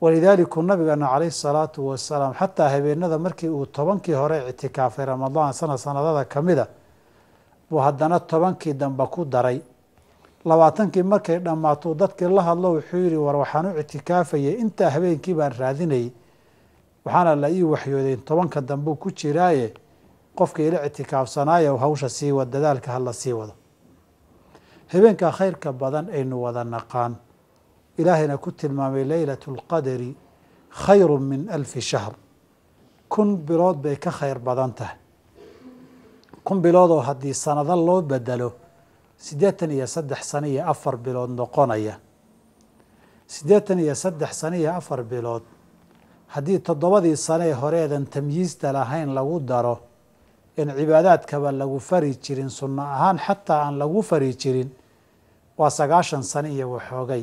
walidaalika nabigana calayh salaatu wasalaam xataa habeenada markii uu tobankii hore ictikaafay ramadaan sana sanadada ka a buu haddana tobankii dambe ku daray labaatankii markay dhammaato dadkii la hadlo wuxuu yihi war waxaan u ictikaafayay intaa habeenkii baan raadinayay waxaana la ii waxyoodeyn tobanka dambuu ku jiraaye qofkii ila ictikaafsanaaya hawsha sii wad dadaalka hala sii wado habeenka khayrka badan aynu wada naqaan ilaahayna ku tilmaamay leylatu اlqadari khayru min alfi shahr kun bilood bay ka khayr badan tahay kun biloodoo haddii sanado loo bedelo siddeetan iyo saddex sano iyo afar bilood noqonaya siddeetan iyo saddex sano iyo afar bilood haddii toddobadii sano ee horeedan tamyiista lahayn lagu daro in cibaadaadkaba lagu fari jirin sunno ahaan xataa aan lagu fari jirin waa sagaashan sane iyo waxoogay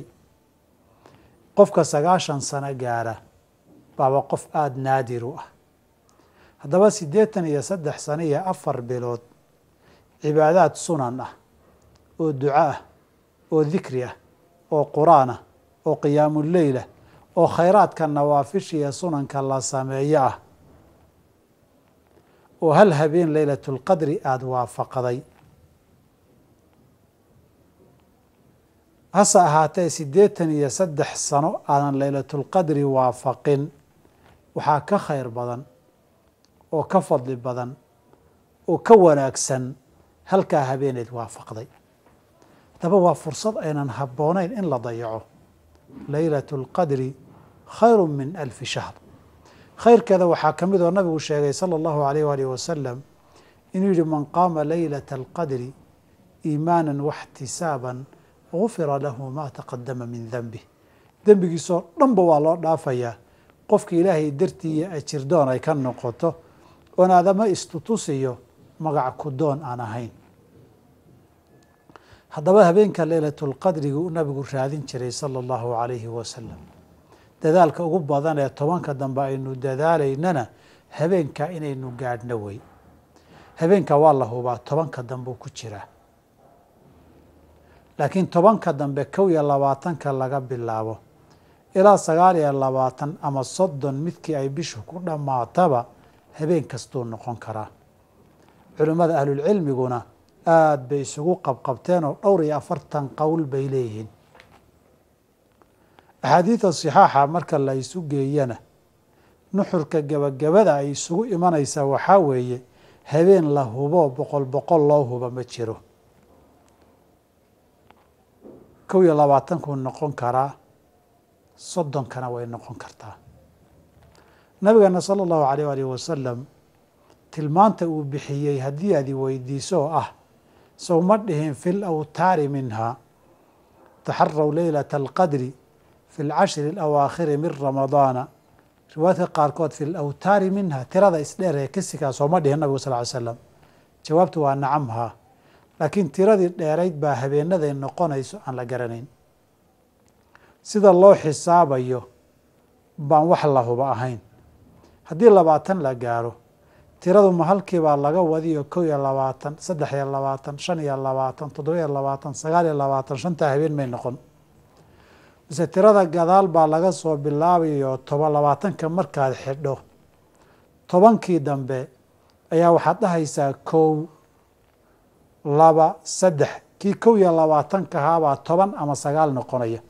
qofka sagaashan sano gaara baaba qof aada naadir u ah haddaba siddeetan iyo saddex sano iyo afar bilood cibaadaad sunan ah oo duco ah oo dikri ah oo qur-aan ah oo qiyaamuleyl ah oo khayraadka nawaafisha iyo sunanka la sameeyo ah oo hal habeen leylatulqadri aada waafaqday hase ahaatee siddeetan iyo saddex sano aadan laylatulqadri waafaqin waxaa ka khayr badan oo ka fadli badan oo ka wanaagsan halkaa habeeneed waafaqday daba waa fursad aynan habboonayn in la dayaco laylatulqadri khayru min alfi shahr khayrkeeda waxaa ka mid oo nabigu sheegay sala allahu alayh waalih wasalam inuu yidhi man qaama laylata alqadri iimaanan waxtisaaban gufira lahu ma taqadama min denbih dembigiisoo dhanba waa loo dhaafayaa qofkii ilaahay dartii iyo ajirdoon ay ka noqoto oon aadama istutusiyo magac kudoon aan ahayn haddaba habeenka leylatulqadrigu uu nabigu raadin jiray sala allahu calayhi wasalam dadaalka ugu badan ee tobanka dambe aynu dadaalaynana habeenka inaynu gaadhna wey habeenka waa la hubaa tobanka dambe ku jiraa laakiin tobanka dambe kow iyo labaatanka laga bilaabo ilaa sagaal iyo labaatan ama soddon midkii ay bishu ku dhammaataba habeen kastuu noqon karaa culimmada ahlulcilmiguna aada bay isugu qabqabteen oo dhowr iyo afartan qowl bay leeyihiin axaadiida saxaaxa marka la isu geeyana nuxurka gebagabada ay isugu imanaysaa waxaa weeye habeen la hubo boqol boqol loo hubo ma jiro kow iyo labaatankuu noqon karaa soddonkana way noqon kartaa nabigeena sala allahu alayh alih wasalam tilmaanta uu bixiyey haddii aadi weydiisoo weydiiso oo ah sowma dhihin fi lawtaari minha taxaraw leylata alqadri fi lcashri alawaakhiri min ramadaana riwaayadka qaarkood fi lawtaari minha tirada isdheer ee kisikaa sooma dhihin nabigu sal ly slam jawaabtu waa nacamhaa laakiin tiradii dheerayd baa habeenaday noqonayso aan la garanayn sida loo xisaabayo baan wax la huba ahayn haddii labaatan la gaaro tiradu ma halkii baa laga wadiyo kow iyo labaatan saddex iyo labaatan shan iyo labaatan toddoba iyo labaatan sagaal iyo labaatan shantaa habeen may noqon mise tirada gadaal baa laga soo bilaabayo toba labaatanka markaad xidho tobankii dambe ayaa waxaad dhahaysaa kow laba saddex kii kow iyo labaatankahaabaa toban ama sagaal noqonaya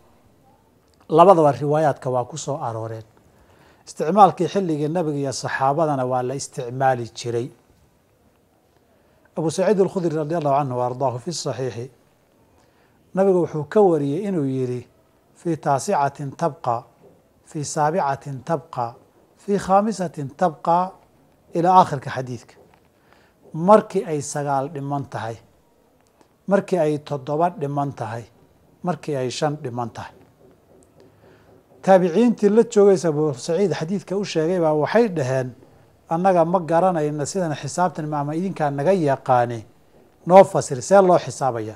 labadaba riwaayaadka waa ku soo arooreen isticmaalkii xilligii nabiga iyo saxaabadana waa la isticmaali jiray abu saciid alkhudri radi allahu canhu ardaahu fi saxiixi nabigu wuxuu ka wariyey inuu yidhi fii taasicatin tabqa fii saabicatin tabqa fii khaamisatin tabqa ilaa aakhirka xadiidka markii ay sagaal dhiman tahay markii ay toddoba dhiman tahay markii ay shan dhiman tahay taabiciintii la joogaysa abu saciid xadiidka u sheegay baa waxay dhaheen annaga ma garanayna sidan xisaabtan maama idinkaa naga yaqaani noo fasir see loo xisaabaya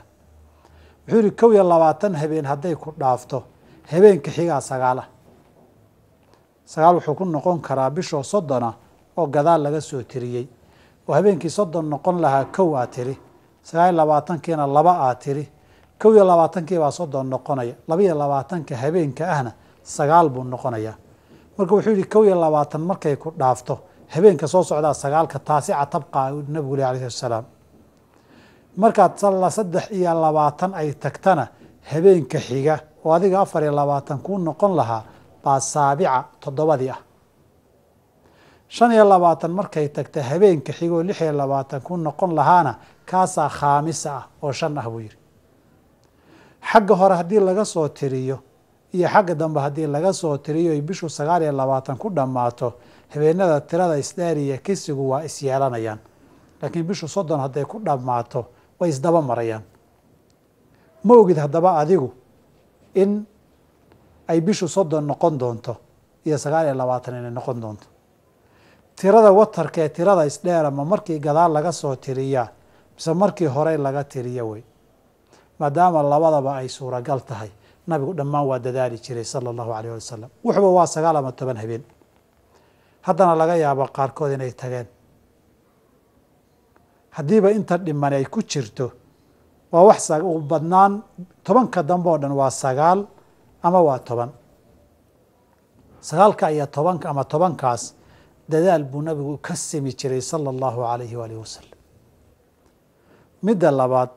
wuxuu yihi kow iyo labaatan habeen hadday ku dhaafto habeenka xigaa sagaal sagaal wuxuu ku noqon karaa bishoo soddona oo gadaal laga soo tiriyey oo habeenkii soddon noqon lahaa kow aa tiri sagaal iyo labaatankiina laba aa tiri kow iyo labaatankiibaa baa soddon noqonaya laba iyo labaatanka habeenka ahna sagaal buu noqonaya marka wuxuu yihi kow iyo labaatan markay ku dhaafto habeenka soo socdaa sagaalka taasi tabqa nabigu leh alayhi salaam markaad saddex iyo labaatan ay tagtana habeenka xiga oo adiga afar iyo labaatan kuu noqon lahaa baa saabica toddobadii ah shan iyo labaatan markay tagta habeenka xigoo lix iyo labaatan ku noqon lahaana kaasaa khaamisa ah oo shan ah buu yidhi xagga hore haddii laga soo tiriyo iyo xagga dambe haddii laga soo tiriyo ay bishu sagaal iyo labaatan ku dhammaato habeenada tirada isdaariya kisigu waa isyeelanayaan laakiin bishu soddon hadday ku dhammaato way isdaba marayaan ma ogid haddaba adigu in ay bishu soddon noqon doonto iyo sagaal iyo labaatan inay noqon doonto tirada watarka ee tirada isdheera ma markii gadaal laga soo tiriya mise markii horey laga tiriya wey maadaama labadaba ay suuragal tahay nabigu dhammaan waa dadaali jiray sala allahu aleyh ali wasalam wuxuba waa sagaal ama toban habeen haddana laga yaabo qaarkood inay tageen haddiiba inta dhiman ay ku jirto waa wax badnaan tobanka dambe oo dhan waa sagaal ama waa toban sagaalka iyo tobanka ama tobankaas dadaal buu nabigu ka simi jiray sala allahu calayhi waalihi wasalam midda labaad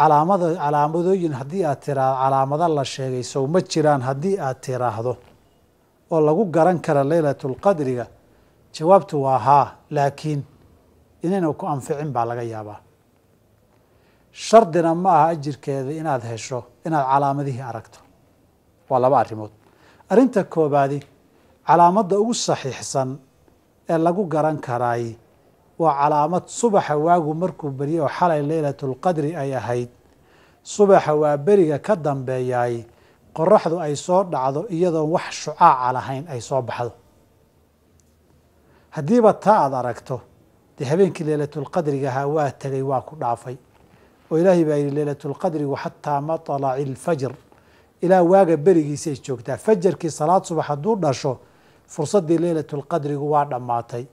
calaamada calaamadooyin haddii aad tiraahdo calaamado la sheegay sow ma jiraan haddii aad tiraahdo oo lagu garan kara leylatulqadriga jawaabtu waa haa laakiin inayna ku anficin baa laga yaabaa shardina ma aha ajirkeeda inaad hesho inaad calaamadihii aragto waa laba arrimood arrinta koobaadi calaamadda ugu saxiixsan ee lagu garan karaay waa calaamad subaxa waagu markuu beriyey oo xalay leylatulqadri ay ahayd subaxa waa beriga ka dambeeyaay qoraxdu ay soo dhacdo iyadoon wax shucaaca lahayn ay soo baxdo haddiiba taa aada aragto dee habeenkii leylatulqadriga ahaa waa tegay waa ku dhaafay oo ilaahay baa yidhi leylatulqadrigu xataa matalaci alfajr ilaa waaga berigiisay joogtaa fajarkii salaad subax hadduu dhasho fursadii fursaddii leylatulqadrigu waa dhammaatay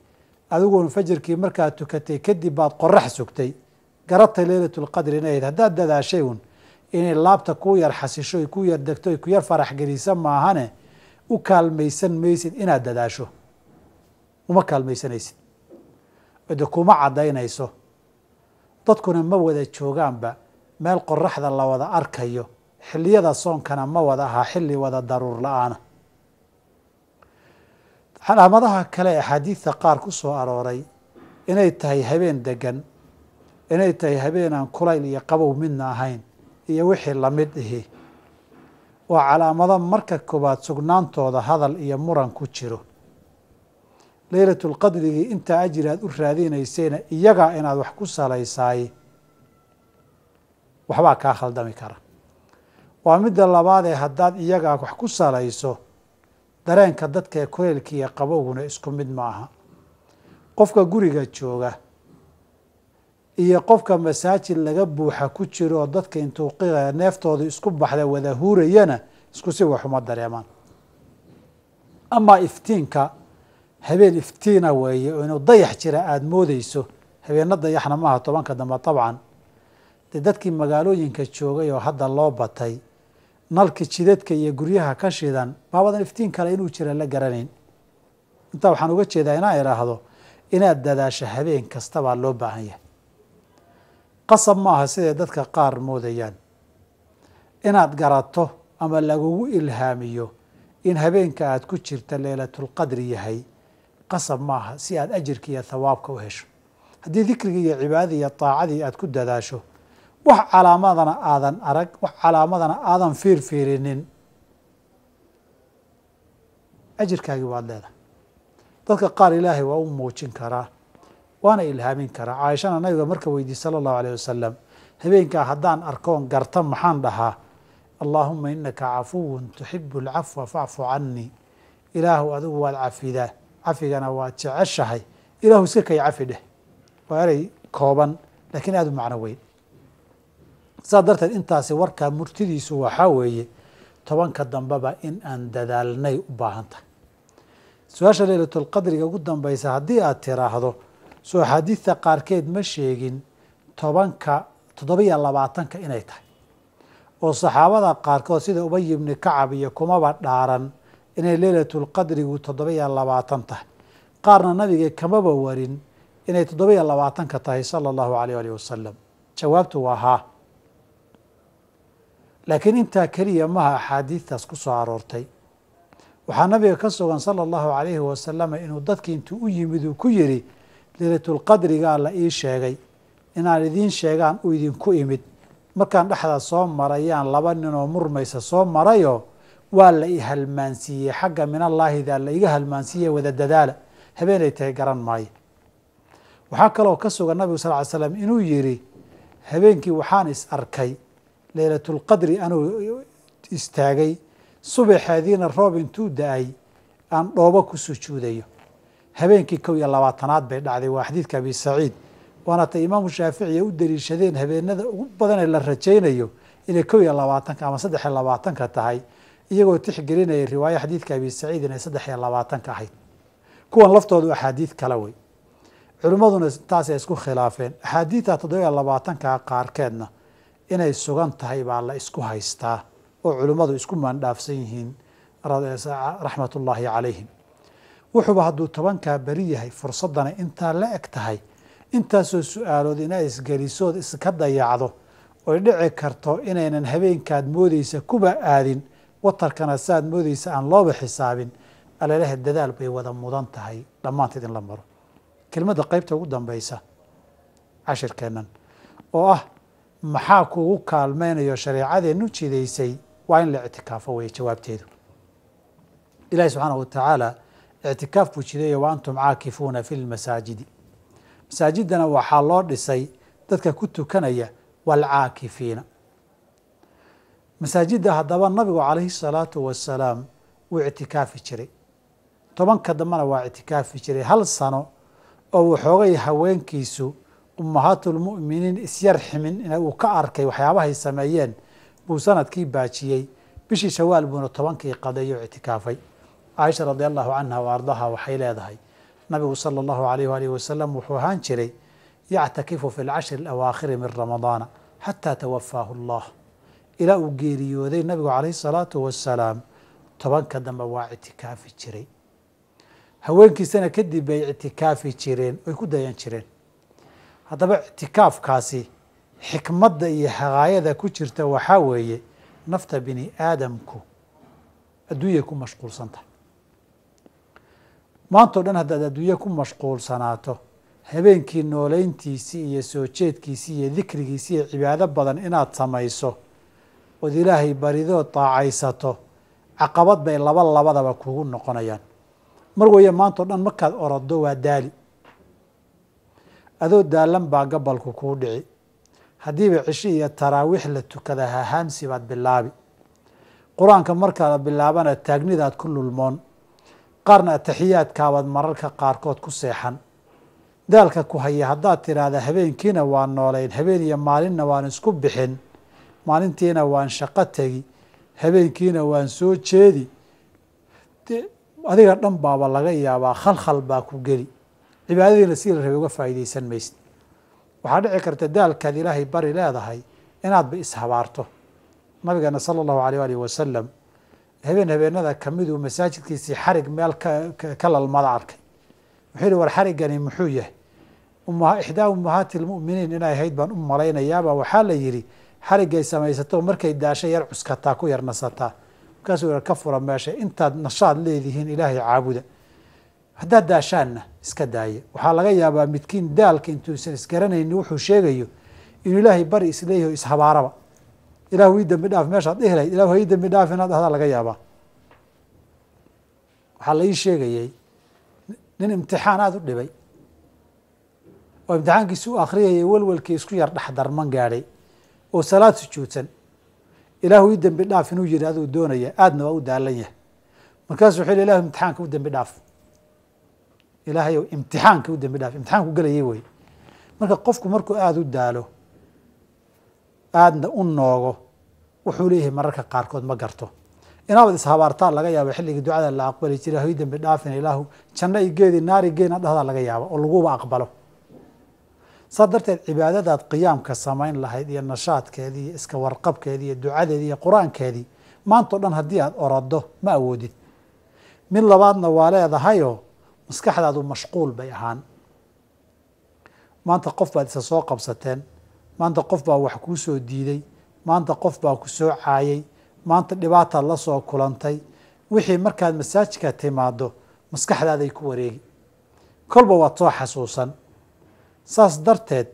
adiguna fajirkii markaad tukatay kadib baad qorax sugtay garatay leylatulqadri inayd haddaad dadaashay un inay laabta kuu yar xasisho ku yar degto ay ku yar faraxgelisa maahane u kaalmaysan maysid inaad dadaasho uma kaalmaysanaysid de kuma caddaynayso dadkuna ma wada joogaanba meel qoraxda la wada arkayo xilliyada soonkana ma wada ahaa xilli wada daruur la-aana calaamadaha kale ee axaadiidta qaar ku soo arooray inay tahay habeen degan inay tahay habeen aan kulayl iyo qabow midna ahayn iyo wixii lamid ihi waa calaamado marka koowaad sugnaantooda hadal iyo muran ku jiro leylatulqadrigii intaa ajir aada u raadinaysayna iyagaa inaad wax ku salaysaay waxbaa kaa khaldami kara waa midda labaadee haddaad iyagaa wax ku salayso dareenka dadka ee iyo qabowguna isku mid ma aha qofka guriga jooga iyo qofka masaajid laga buuxa ku jiro oo dadka intuuqiga neeftooda isku baxda wada huurayana isku si wax uma dareemaan amaa iftiinka habeen iftiina weeye oo inuu dayax jira aada moodeyso habeenna dayaxna maaha tobanka dambe dabcan dee dadkii magaalooyinka joogay oo hadda loo batay nalka jidadka iyo guryaha ka shidan maabadan iftiin kale inuu jira la garanayn intaa waxaan uga jeedaa inaan idhaahdo inaad dadaasho habeen kasta baa loo baahan yahay qasab ma aha siday dadka qaar moodayaan inaad garato ama lagugu ilhaamiyo in habeenka aada ku jirta leylatulqadri yahay qasab ma aha si aada ajirka iyo thawaabka u hesho haddii dikrigii iyo cibaadadii iyo taacadii aada ku dadaasho wax calaamadana aadan arag wax calaamadana aadan fiirfiirinin ajirkaagii waad leedahay dadka qaar ilaahay waa u muujin karaa waana ilhaamin karaa caaishana nabiga marka weydiye sala allahu aleyh wasalam habeenkaa haddaan arkoon garta maxaan dhahaa allaahuma inaka cafuwun tuxibu lcafwa facfu canii ilaahu adigu waad cafidaa cafigana waad jeceshahay ilaahu iska kay cafi dheh waa eray kooban laakiin aada u macno weyn saa darteed intaasi warkaa murtidiisu waxaa weeye tobanka dambeba in aan dadaalnay u baahan tahay su-aasha leylatulqadriga ugu dambeysa haddii aad tiraahdo soo xadiidta qaarkeed ma sheegin tobanka toddobiyo labaatanka inay tahay oo saxaabada qaarkood sida ubay ibni kacab iyo kumaba dhaaran inay leylatulqadrigu toddobiyo labaatan tahay qaarna nabiga kamaba warin inay toddobiyo labaatanka tahay sala allahu caleyh alihi wasalam jawaabtu waa haa laakiin intaa keliya maha axaadiidtaas ku soo aroortay waxaa nabiga ka sugan sala allahu calayhi wasalama inuu dadkii intuu u yimid uu ku yidhi leylatulqadrigaa la ii sheegay inaan idiin sheegaan u idinku imid markaan dhexdaa soo marayaan laba ninoo murmaysa soo marayo waa la i halmaansiiyey xagga minallaahidaa la iga halmaansiiye wada dadaala habeenay tahay garan maayo waxaa kaloo ka sugan nabigu sal ly slam inuu yidhi habeenkii waxaan is arkay leylatulqadri anuu istaagay subaxeediina roob intuu da-ay aan dhoobo ku sujuudayo habeenkii kow iyo labaatanaad bay dhacday waa xadiidka abi saciid waana tay imaamu shaaficiya u daliishadeen habeenada ugu badanee la rajaynayo inay kow iyo labaatanka ama saddex iyo labaatanka tahay iyagoo tixgelinayay riwaayo xadiidka abi saciid inay saddex iyo labaatanka ahayd kuwan laftoodu axaadiid kale wey culimmaduna taasay isku khilaafeen axaadiidta toddoba iyo labaatankaa qaarkeedna inay sugan tahay baa la isku haystaa oo culimmadu isku maandhaafsan yihiin ah, raxmatullaahi calayhim wuxuuba hadduu tobankaa beri yahay fursadana intaa la eg tahay intaasoo su-aalood inaa isgelisood iska dayacdo oy dhici karto inaynan habeenkaad moodeysa kuba aadin watarkana saaad moodeysa aan looba xisaabin alalehe dadaal bay wada mudan tahay dhammaanteed in la maro kelmadda qaybta ugu dambaysa cashirkeennan oo ah maxaa kuugu kaalmeynayo shareecadeenu jidaysay waa in la ictikaafo weeye jawaabteedu ilahi subxaanahu wa tacaala ictikaaf buu jideeya wa antum caakifuuna fi lmasaajidi masaajiddana waxaa loo dhisay dadka ku tukanaya waalcaakifiina masaajidda haddaba nabigu calayhi salaatu wasalaam wuu ictikaafi jiray tobanka dambena waa ictikaafi jiray hal sano oo waxoogay haweenkiisu ummahaatulmu'miniin isyar ximin in uu ka arkay waxyaabahay sameeyeen buu sanadkii baajiyey bishii shawaal buuna tobankii qadeeyo ictikaafay caaisha radia allahu canha wa ardaha waxay leedahay nabigu sala allahu alayh waalihi wasalam wuxuu ahaan jiray yactakifu fi lcashri alawaakhiri min ramadaana xataa tawafaahu allah ilaa uu geeriyooday nabigu calayhi salaatu wasalaam tobanka dambe waa ictikaafi jiray haweenkiisana kadib bay ictikaafi jireen oy ku dayan jireen haddaba ictikaafkaasi xikmadda iyo hagaayada ku jirta waxaa weeye nafta bini aadamku adduunyay ku mashquulsan tahay maantao dhan haddaad adduunya ku mashquulsanaato habeenkii nooleyntiisii iyo soo jeedkiisii iyo dikrigiisii iyo cibaado badan inaad samayso ood ilaahay baridood daacaysato caqabad bay laba labadaba kugu noqonayaan mar weeye maanto dhan markaad orodo waa daali adoo daalan baa gabalku kuu dhici haddiiba cisho iyo taraawiix la tukada hahaamsi baad bilaabi qur-aanka markaad bilaabana taagnidaad ku lulmoon qaarna ataxiyaadkaabaad mararka qaarkood ku seexan daalka ku haya haddaad tidhaahda habeenkiina waan noolayn habeen iyo maalinna waan isku bixin maalintiina waan shaqo tegi habeenkiina waan soo jeedi adiga dhan baaba laga yaabaa khalkhal baa ku geli cibaadadiina sii la rabay uga faaidaysan maysid waxaa dhici karta daalkaad ilaahay bari leedahay inaadba ishabaarto nabigeena sal allahu aleyh alihi wasalam habeen habeenada kamiduu masaajidkiisii xarig meel ka lalmada arkay wuxuu yihi war xariggani muxuu yahay ixdaa ummahaati lmu'miniin inay ahayd baan u malaynayaaba waxaa la yidhi xariggay samaysato markay daasho yar cuskataa ku yar nasataa markaasuu ka fura meesha intaad nashaad leedihiin ilaahay caabuda haddaad daashaanna iska daaya waxaa laga yaabaa midkiin daalka intuusan isgaranayni wuxuu sheegayo inuu ilaahay bari isleeyaho ishabaaraba ilahu ii dembi dhaaf meeshaad dhihlayd ilahu ii dembi dhaaf inaad dhahdaa laga yaabaa waxaa la ii sheegayey nin imtixaan aada u dhibay oo imtixaankiisi u akhriyayay welwelkii isku yar dhex darman gaadhay oo salaad sujuudsan ilaahu ii dambi dhaaf inuu yihi aduu doonaya aadna waa u daalan yahay markaasuu wuxuu yhi imtixaanka u dembi dhaaf ilaahay ou imtixaanka u dembi dhaaf gelayay wey marka qofku markuu aada u daalo aadna u noogo wuxuu leeyahay mararka qaarkood ma garto inaabad ishabaartaa laga yaabo xilligii ducada la aqbali jiray hoy dembi dhaafina ilaahu janno i geedi naari geena dhahdaa laga yaabo oo laguba aqbalo saa darteed cibaadadaad qiyaamka samayn lahayd iyo nashaadkeedii iyo iska warqabkeedii iyo ducadeedii iyo qur-aankeedii maantao dhan haddii aada orado ma awoodid mid labaadna waa leedahayoo maskaxdaadu mashquul bay ahaan maanta qof baad isa soo qabsateen maanta qof baa wax kuu soo diiday maanta qof baa ku soo caayay maanta dhibaataad la soo kulantay wixii markaad masaajidka timaaddo maskaxdaaday ku wareegi kolba waad soo xasuusan saas darteed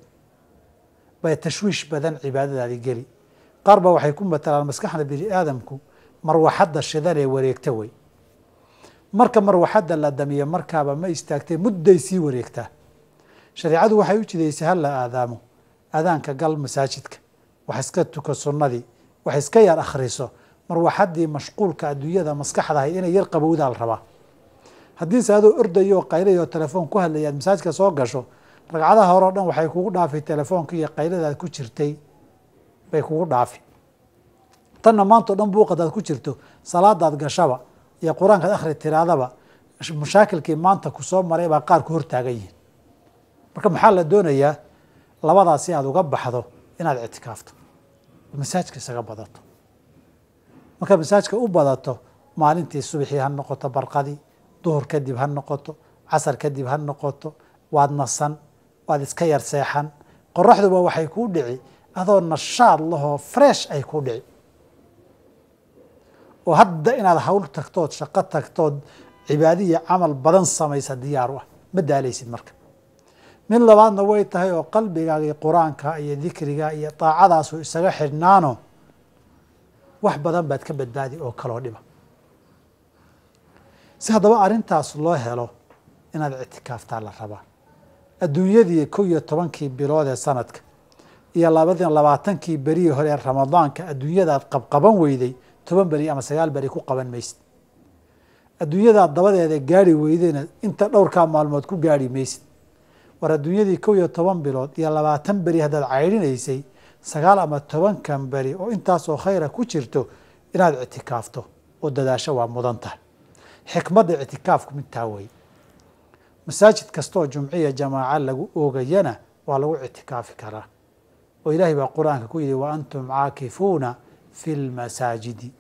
bay tashwiish badan cibaadadaadii geli qaar baa waxay ku matalaan maskaxda bini aadamku marwaxadda shidanee wareegta wey marka marwaxadda la damiya markaaba ma istaagtee mudday sii wareegtaa shareicadu waxay u jidaysay hala aadaamo adaanka gal masaajidka wax iska tuko sunnadii wax iska yar akhriso marwaxaddii mashquulka adduunyada maskaxda ahayd inay yar qabowdaal rabaa haddiise adoo ordayo qaylayo telefoon ku hadlaya aad masaajidka soo gasho ragcadaha horeo dhan waxay kugu dhaafay telefoonka iyo qayladaad ku jirtay bay kugu dhaafi tanna maantao dhan buuqadaad ku jirto salaadaad gashaba iyo qur-aankaad akhri tiraadaba mashaakilkii maanta ku soo maray baa qaar ku hortaagan yihiin marka maxaa la doonayaa labadaas si aad uga baxdo inaad ictikaafto masaajka isaga badato marka masaajka u badato maalintii subaxii ha noqoto barqadii duhur kadib ha noqoto casar kadib ha noqoto waad nasan waad iska yar seexan qoraxduba waxay kuu dhici adoo nashaad lahoo fresh ay kuu dhici oo hadda inaad hawl tagtood shaqo tagtood cibaadiya camal badan samaysa diyaar u ah ma daalaysid marka mid labaadna way tahay oo qalbigaaga qur-aanka iyo dikriga iyo daacadaasu isaga xidhnaano wax badan baad ka badbaadi oo kaloo dhiba si haddaba arrintaas loo helo inaad ictikaaftaa la rabaa adduunyadii kow iyo tobankii bilood ee sanadka iyo labadi labaatankii berihii hore ee ramadaanka adduunyadaad qabqaban weyday toban beri ama sagaal beri ku qaban maysid adduunyadaa dabadeeda gaari weydena inta dhowrkaa maalmood ku gaari maysid war adduunyadii kow iyo toban bilood iyo labaatan beri haddaad cayrinaysay sagaal ama tobankan beri oo intaasoo khayra ku jirto inaad ictikaafto oo dadaasho waa mudan tahay xikmadda ictikaafku mintaa wey masaajid kastoo jumciya jamaaca lagu oogayana waa lagu ictikaafi karaa oo ilaahay baa qur-aanka ku yidhi wa antum caakifuuna fi lmasaajidi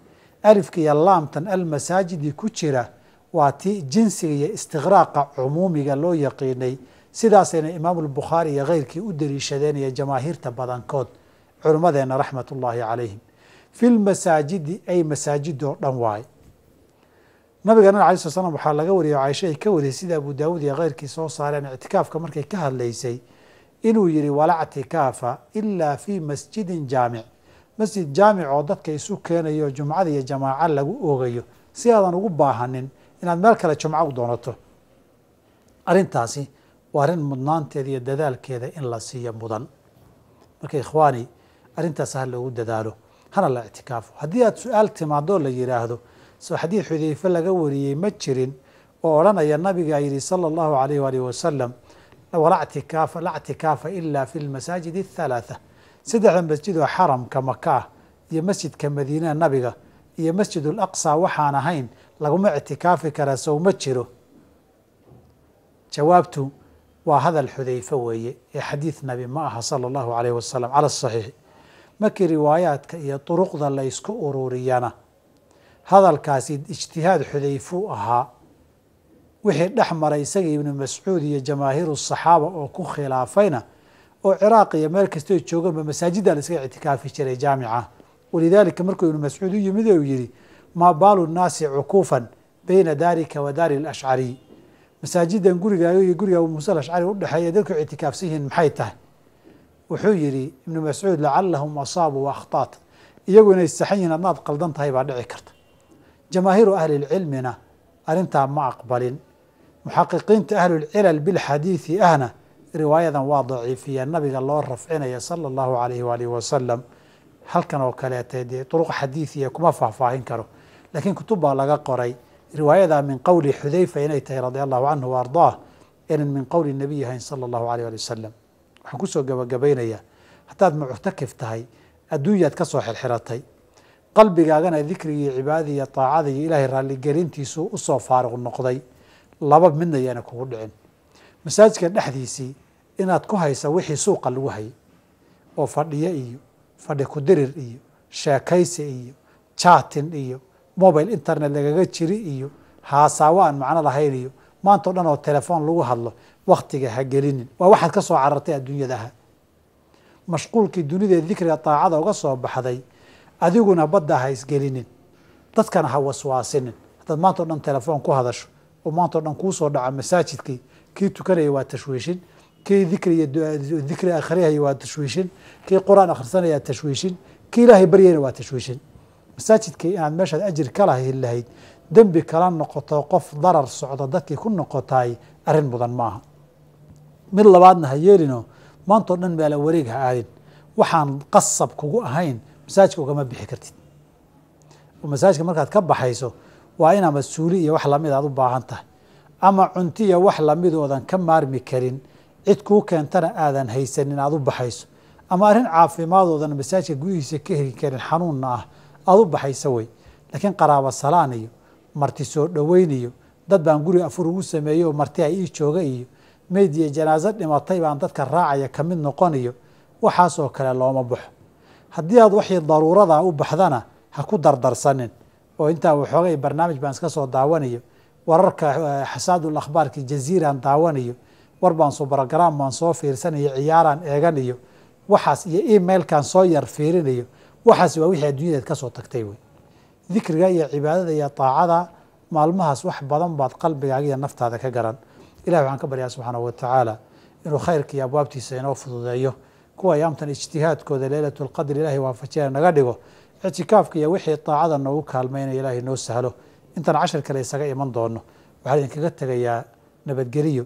alifka iyo laamtan almasaajidi ku jira waa ti jinsiga iyo istiqraaqa cumuumiga loo yaqiinay sidaasayna imaamu imaamulbukhaari iyo keyrkii u deliishadeen iyo jamaahiirta badankood culimmadeenna raxmat ullaahi calayhim fi lmasaajidi ay masaajid oo dhan waaye nabigana alay sl slam waxaa laga wariyay caaisho ay ka wariyay sida abu daawuud iyo keyrkii soo saareen ictikaafka markay ka hadlaysay inuu yihi walactikaafa ilaa fii masjidin jaamic masjid jaamic oo dadka isu keenayo jumcada iyo jamaaca lagu oogayo si aadan ugu baahanin inaad meel kale jumco u doonato arrintaasi waa arrin mudnaanteeda iyo dadaalkeeda in la siiyo mudan marka ikhwaani arrintaas ha loogu dadaalo hana la ictikaafo haddii aada su-aal timaadoo la yidhaahdo xadiid xudeyfe laga wariyey ma jirin oo odhanaya nabigaa yidhi sala allahu alayh waalih wasalam walactikaafa la ctikaafa ilaa fi lmasaajid athalaatha saddexda masjid oo xaramka maka ah iyo masjidka madiinaa nabiga iyo masjidul aqsa waxaan ahayn laguma ictikaafi karaa sow ma jiro jawaabtu waa hadal xudayfe weeye ee xadiid nabi ma aha sala allahu alayh wasalam cala asaxiixi markii riwaayaadka iyo duruqda la ysku ururiyana hadalkaasi ijtihaad xudayfuu ahaa wixii dhex maray isaga ibnu mascuud iyo jamaahiiru saxaaba oo ku khilaafayna oo ciraaq iyo meel kastoo jooganba masaajidaa la iskaga ictikaafi jiray jaamica walidaalika markuu ibnu mascuud u yimid ou yihi maa baalu nnaasi cukuufan bayna daarika wa daari alashcariy masaajidan gurigaaga iyo guriga abu muuse alashcari udhexeeya dadku ictikaafsan yihiin maxay tahay wuxuu yihi ibnu mascuud lacalahum asaabuu wa akhtaat iyagu inay saxan yihiin adnaad qaldan tahay baa dhici karta jamaahiiru ahlilcilmina arrintaa ma aqbalin muxaqiqiinta ahlulcilal bilxadiidi ahna riwaayadan waa daciifiya nabiga loo rafcinaya sala allahu alayhi waalihi wasalam halkan oo kaleeta dee duruq xadiidiya kuma faahfaahin karo laakiin kutub baa laga qoray riwaayada min qowli xudayfa inay tahay radia allahu canhu wa inan min qowli nebiy ahayn sala allahu alayh ali wasalam waxaan kusoo gabagabaynayaa haddaad muctakif tahay adduunyaad ka soo xirxiratay qalbigaagana dikrigii cibaadada iyo taacada iyo ilaahay raalligelintiisu usoo faaruq noqday laba midna yaana kugu dhicin masaajidka dhexdiisii inaad ku haysa wixii suuqa lagu hayay oo fadhiyo iyo fadhi kudirir iyo sheekaysi iyo chatin iyo mobile internet lagaga jiri iyo haasaawo aan macno lahayn iyo maanta o dhan oo telefoon lagu hadlo waktiga ha gelinin waa waxaad ka soo carartay adduunyada mashquulkii dunida dikriga daacada uga soo baxday adiguna badda ha isgelinin dadkana ha waswaasinin haddaad maanta o dhan telefoon ku hadasho oo maanta o dhan kuusoo dhaco masaajidkii kii tukanaya waa tashwiishin kii dikri akhriyahaya waa tashwiishin kii qur-aan akhrisanayaa tashwiishin kii ilaahay baryayna waa tashwiishin masaajidkii inaad meeshaad ajir ka lahayd dembi kala noqoto qof darar socda dadkii ku noqotaay arrin mudan maaha mid labaadna ha yeelino maantao dhan meela wareeg ha aadin waxaan qasab kugu ahayn masaajidka ugama bixi kartid masaajidka markaad ka baxayso waa inaad mas-uuli iyo wax lamid aad u baahan tahay ama cunti iyo wax lamid ka maarmi karin cid kuu keentana aadan haysanin aada u baxayso ama arrin caafimaadoodana masaajka gudihiisa ka heli karin xanuunna ah aada u baxayso wey laakiin qaraabo salaan marti soo dhoweyn dad baan guri afur ugu sameeyey oo marti ay ii jooga iyo meyd iyo janaaso dhimatay baan dadka raacaya ka mid noqon waxaasoo kale looma baxo haddii aad waxii daruuradaa u baxdana ha ku dardarsanin oo intaa waxoogay barnaamij baan iska soo daawanayo wararka eh, xasaadul akhbaarki jaziiran daawanayo war baan subaragaraam baan soo fiirsanayo ciyaaraan eeganayo waxaas iyo emailkan soo yar fiirinayo waxaas waa wixii adduunyadaad ka tagtay wey dikriga iyo cibaadada iyo taacada maalmahaas wax badan baad qalbigaaga iyo naftaada ka garan ilahi waxaan ka baryaa subxaanahu watacaala inuu khayrka iyo abwaabtiisa inoo fududeeyo kuwa ayaamtan ijtihaadkooda leylatu lqadr ilahay waafajiya naga dhigo ictikaafka iyo wixii taacada noogu kaalmaynaya ilaahay noo sahlo intaan cashar kale isaga iman doono waxaan idinkaga tegayaa nabadgeliyo